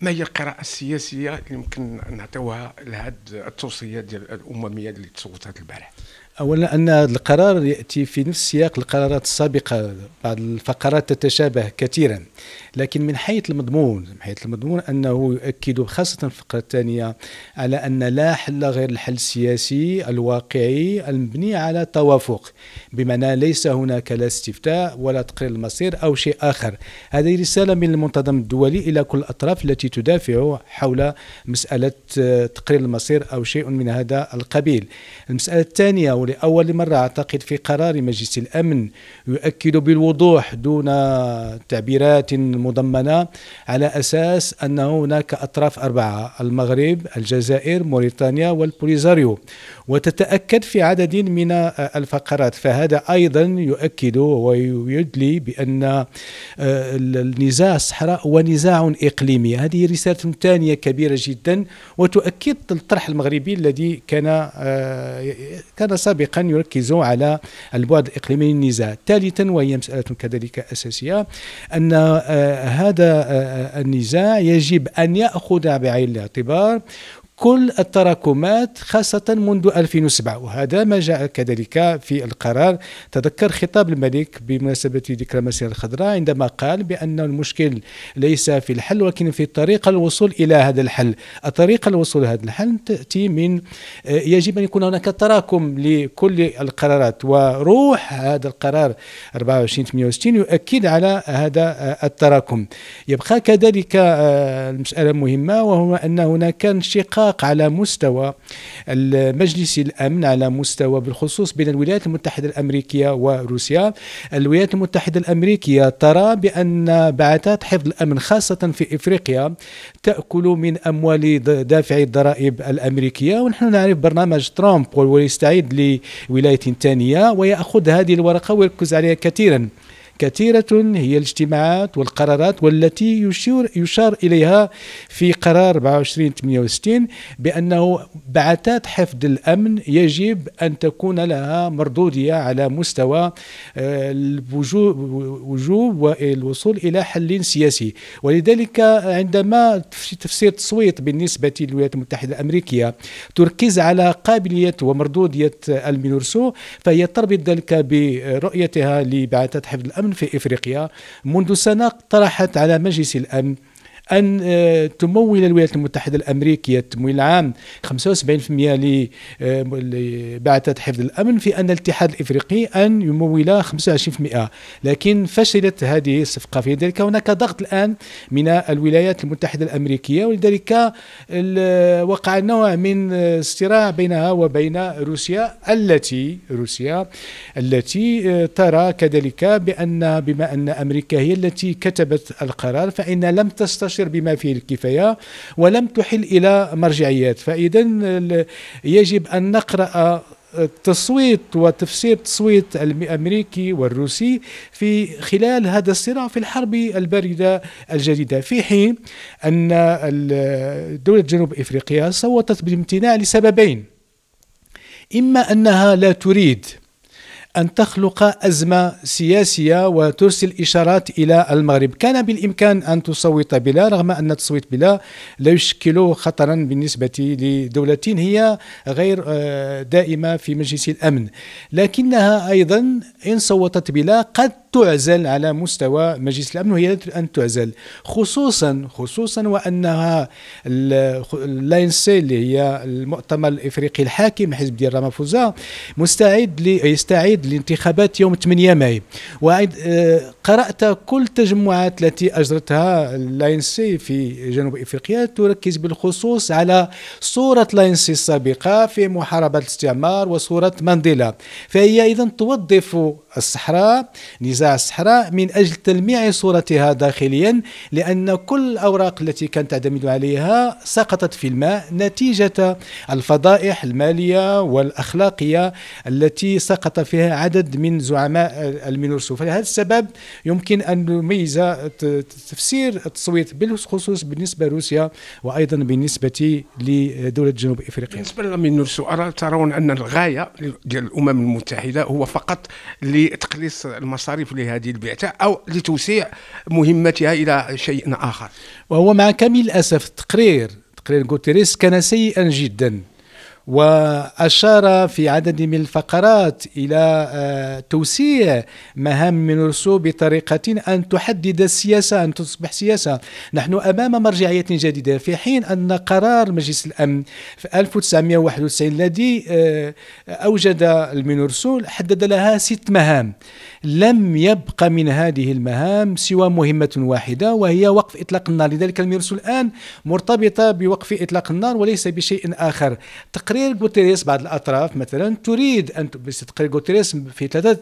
ما هي القراءة السياسية اللي يمكن نعطيوها لهذه التوصية ديال الأممية اللي تصوتت البارح؟ اولا ان القرار ياتي في نفس سياق القرارات السابقه بعض الفقرات تتشابه كثيرا لكن من حيث المضمون من حيث المضمون انه يؤكد خاصه الفقره الثانيه على ان لا حل غير الحل السياسي الواقعي المبني على توافق بمعنى ليس هناك لا استفتاء ولا تقرير المصير او شيء اخر هذه رساله من المنتظم الدولي الى كل الاطراف التي تدافع حول مساله تقرير المصير او شيء من هذا القبيل المساله الثانيه ولأول مرة أعتقد في قرار مجلس الأمن يؤكد بالوضوح دون تعبيرات مضمنة على أساس أن هناك أطراف أربعة المغرب الجزائر موريتانيا والبوليزاريو وتتأكد في عدد من الفقرات فهذا أيضا يؤكد ويدلي بأن آه، النزاع الصحراء هو نزاع إقليمي هذه رسالة ثانية كبيرة جدا وتؤكد الطرح المغربي الذي كان آه، كان سابقا سابقا يركز على البعد الإقليمي للنزاع ثالثا وهي مسألة كذلك أساسية أن آه، هذا آه، آه، النزاع يجب أن يأخذ بعين الاعتبار كل التراكمات خاصة منذ 2007 وهذا ما جاء كذلك في القرار تذكر خطاب الملك بمناسبة ذكرى المسيرة الخضراء عندما قال بأن المشكل ليس في الحل ولكن في طريقة الوصول إلى هذا الحل الطريقة الوصول إلى هذا الحل تأتي من آه، يجب أن يكون هناك تراكم لكل القرارات وروح هذا القرار 2468 يؤكد على هذا آه، التراكم يبقى كذلك آه، المسألة مهمة وهو أن هناك انشقاق النطاق على مستوى مجلس الأمن على مستوى بالخصوص بين الولايات المتحدة الأمريكية وروسيا الولايات المتحدة الأمريكية ترى بأن بعثات حفظ الأمن خاصة في إفريقيا تأكل من أموال دافعي الضرائب الأمريكية ونحن نعرف برنامج ترامب ويستعيد لولاية ثانية ويأخذ هذه الورقة ويركز عليها كثيرا كثيرة هي الاجتماعات والقرارات والتي يشير يشار إليها في قرار 2468 بأنه بعثات حفظ الأمن يجب أن تكون لها مردودية على مستوى آه، الوجوب والوصول إلى حل سياسي ولذلك عندما في تفسير تصويت بالنسبة للولايات المتحدة الأمريكية تركز على قابلية ومردودية المينورسو فهي تربط ذلك برؤيتها لبعثات حفظ الأمن في إفريقيا منذ سنة اقترحت على مجلس الأمن أن آه، تمول الولايات المتحدة الأمريكية التمويل العام 75% لبعثة آه، حفظ الأمن في أن الاتحاد الإفريقي أن يمول 25% لكن فشلت هذه الصفقة في ذلك هناك ضغط الآن من الولايات المتحدة الأمريكية ولذلك وقع نوع من الصراع بينها وبين روسيا التي روسيا التي آه، ترى كذلك بأن بما أن أمريكا هي التي كتبت القرار فإن لم تستشر تستبشر بما فيه الكفاية ولم تحل إلى مرجعيات فإذا يجب أن نقرأ التصويت وتفسير تصويت الامريكي والروسي في خلال هذا الصراع في الحرب البارده الجديده في حين ان دوله جنوب افريقيا صوتت بامتناع لسببين اما انها لا تريد أن تخلق أزمة سياسية وترسل إشارات إلى المغرب كان بالإمكان أن تصوت بلا رغم أن تصويت بلا لا يشكل خطرا بالنسبة لدولة هي غير آه، دائمة في مجلس الأمن لكنها أيضا إن صوتت بلا قد تعزل على مستوى مجلس الامن وهي ان تعزل خصوصا خصوصا وانها اللاينسي اللي هي المؤتمر الافريقي الحاكم حزب ديال رامافوزا مستعد لي يستعد لانتخابات يوم 8 ماي آه، قرات كل التجمعات التي اجرتها اللاينسي في جنوب افريقيا تركز بالخصوص على صوره لاينسي السابقه في محاربه الاستعمار وصوره مانديلا فهي اذا توظف الصحراء نزاع الصحراء من أجل تلميع صورتها داخليا لأن كل الأوراق التي كانت تعتمد عليها سقطت في الماء نتيجة الفضائح المالية والأخلاقية التي سقط فيها عدد من زعماء المينورسو فلهذا السبب يمكن أن نميز تفسير التصويت بالخصوص بالنسبة لروسيا وأيضا بالنسبة لدولة جنوب إفريقيا بالنسبة للمينورسو أرى ترون أن الغاية ديال الأمم المتحدة هو فقط لي لتقليص المصاريف لهذه البعثه او لتوسيع مهمتها الى شيء اخر وهو مع كامل الاسف تقرير تقرير غوتيريس كان سيئا جدا وأشار في عدد من الفقرات إلى آه، توسيع مهام رسو بطريقة أن تحدد السياسة أن تصبح سياسة نحن أمام مرجعية جديدة في حين أن قرار مجلس الأمن في 1991 الذي آه، أوجد المينورسو حدد لها ست مهام لم يبقى من هذه المهام سوى مهمة واحدة وهي وقف إطلاق النار لذلك الميرسو الآن مرتبطة بوقف إطلاق النار وليس بشيء آخر تقرير غوتيريس بعض الأطراف مثلا تريد أن تقرير غوتيريس في ثلاثة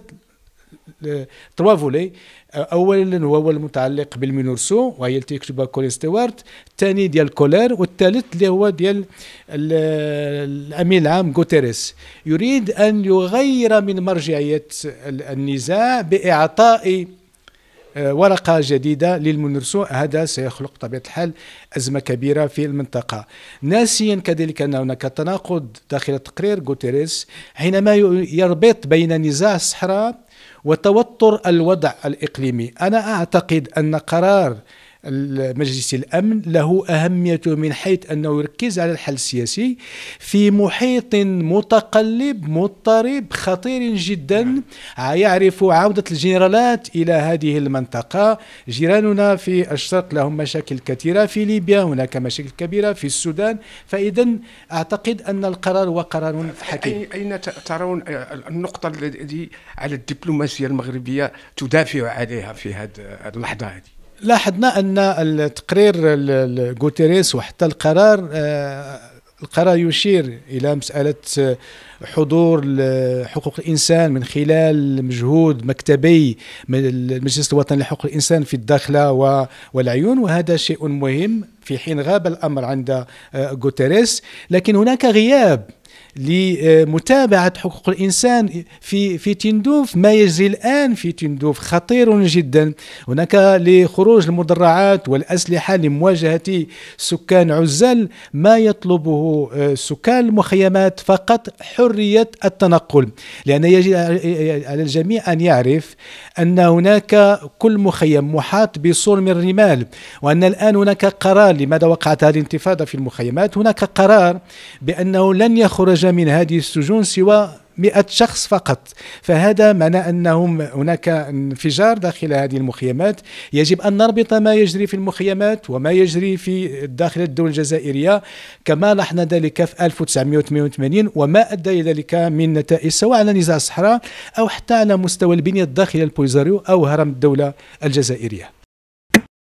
تروا فولي euh, اولا هو المتعلق بالمينورسو وهي التي يكتبها كولين ستيوارت الثاني ديال كولير والثالث اللي هو ديال الامين العام غوتيريس يريد ان يغير من مرجعيه النزاع باعطاء آه، ورقة جديدة للمنرسو هذا سيخلق طبيعة الحال أزمة كبيرة في المنطقة ناسيا كذلك أن هناك تناقض داخل تقرير غوتيريس حينما يربط بين نزاع الصحراء وتوتر الوضع الإقليمي أنا أعتقد أن قرار مجلس الامن له اهميته من حيث انه يركز على الحل السياسي في محيط متقلب مضطرب خطير جدا نعم. يعرف عوده الجنرالات الى هذه المنطقه جيراننا في الشرق لهم مشاكل كثيره في ليبيا هناك مشاكل كبيره في السودان فاذا اعتقد ان القرار هو قرار حكيم اين ترون النقطه التي على الدبلوماسيه المغربيه تدافع عليها في هذه اللحظه هذه لاحظنا ان التقرير غوتيريس وحتى القرار آه، القرار يشير الى مساله آه، حضور حقوق الانسان من خلال مجهود مكتبي من المجلس الوطني لحقوق الانسان في الداخله والعيون وهذا شيء مهم في حين غاب الامر عند آه، غوتيريس لكن هناك غياب لمتابعة حقوق الإنسان في في تندوف ما يجري الآن في تندوف خطير جدا هناك لخروج المدرعات والأسلحة لمواجهة سكان عزل ما يطلبه آه، سكان المخيمات فقط حرية التنقل لأن يجب على الجميع أن يعرف أن هناك كل مخيم محاط بصور من الرمال وأن الآن هناك قرار لماذا وقعت هذه الانتفاضة في المخيمات هناك قرار بأنه لن يخرج من هذه السجون سوى مئة شخص فقط فهذا معنى أنهم هناك انفجار داخل هذه المخيمات يجب أن نربط ما يجري في المخيمات وما يجري في داخل الدول الجزائرية كما لحنا ذلك في 1988 وما أدى إلى ذلك من نتائج سواء على نزاع الصحراء أو حتى على مستوى البنية الداخلية البوليزاريو أو هرم الدولة الجزائرية